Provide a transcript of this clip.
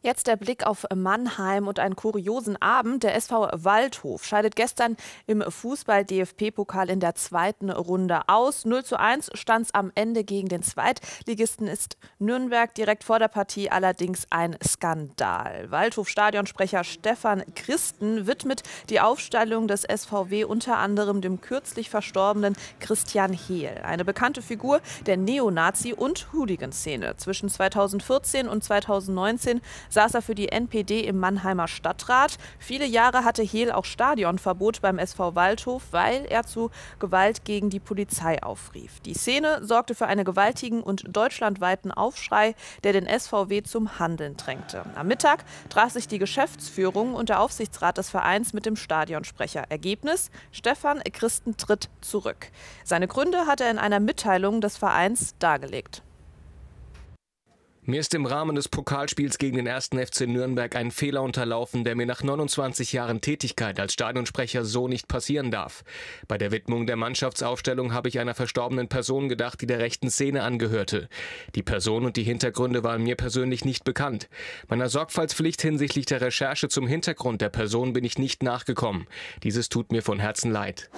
Jetzt der Blick auf Mannheim und einen kuriosen Abend. Der SV Waldhof scheidet gestern im Fußball-DFP-Pokal in der zweiten Runde aus. 0 zu 1 stand es am Ende gegen den Zweitligisten ist Nürnberg. Direkt vor der Partie allerdings ein Skandal. Waldhof-Stadionsprecher Stefan Christen widmet die Aufstellung des SVW unter anderem dem kürzlich verstorbenen Christian Hehl. Eine bekannte Figur der Neonazi- und Hooligan-Szene. Zwischen 2014 und 2019 saß er für die NPD im Mannheimer Stadtrat. Viele Jahre hatte Hehl auch Stadionverbot beim SV Waldhof, weil er zu Gewalt gegen die Polizei aufrief. Die Szene sorgte für einen gewaltigen und deutschlandweiten Aufschrei, der den SVW zum Handeln drängte. Am Mittag traf sich die Geschäftsführung und der Aufsichtsrat des Vereins mit dem Stadionsprecher. Ergebnis: Stefan Christen tritt zurück. Seine Gründe hat er in einer Mitteilung des Vereins dargelegt. Mir ist im Rahmen des Pokalspiels gegen den 1. FC Nürnberg ein Fehler unterlaufen, der mir nach 29 Jahren Tätigkeit als Stadionsprecher so nicht passieren darf. Bei der Widmung der Mannschaftsaufstellung habe ich einer verstorbenen Person gedacht, die der rechten Szene angehörte. Die Person und die Hintergründe waren mir persönlich nicht bekannt. Meiner Sorgfaltspflicht hinsichtlich der Recherche zum Hintergrund der Person bin ich nicht nachgekommen. Dieses tut mir von Herzen leid.